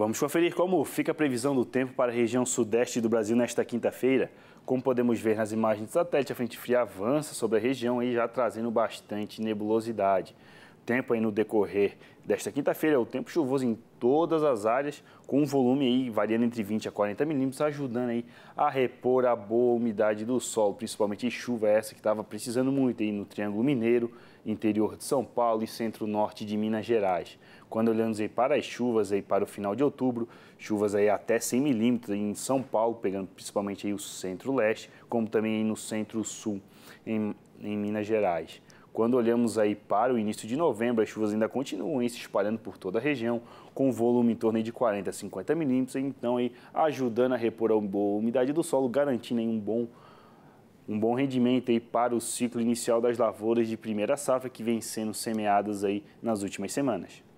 Vamos conferir como fica a previsão do tempo para a região sudeste do Brasil nesta quinta-feira. Como podemos ver nas imagens do satélite, a frente fria avança sobre a região e já trazendo bastante nebulosidade tempo aí no decorrer desta quinta-feira. É o tempo chuvoso em todas as áreas, com um volume aí variando entre 20 a 40 milímetros, ajudando aí a repor a boa umidade do solo, principalmente chuva essa que estava precisando muito aí no Triângulo Mineiro, interior de São Paulo e centro-norte de Minas Gerais. Quando olhamos aí para as chuvas aí para o final de outubro, chuvas aí até 100 milímetros em São Paulo, pegando principalmente aí o centro-leste, como também aí no centro-sul em, em Minas Gerais. Quando olhamos aí para o início de novembro, as chuvas ainda continuam se espalhando por toda a região, com volume em torno de 40 a 50 milímetros, então aí, ajudando a repor a boa umidade do solo, garantindo um bom um bom rendimento aí para o ciclo inicial das lavouras de primeira safra que vem sendo semeadas aí nas últimas semanas.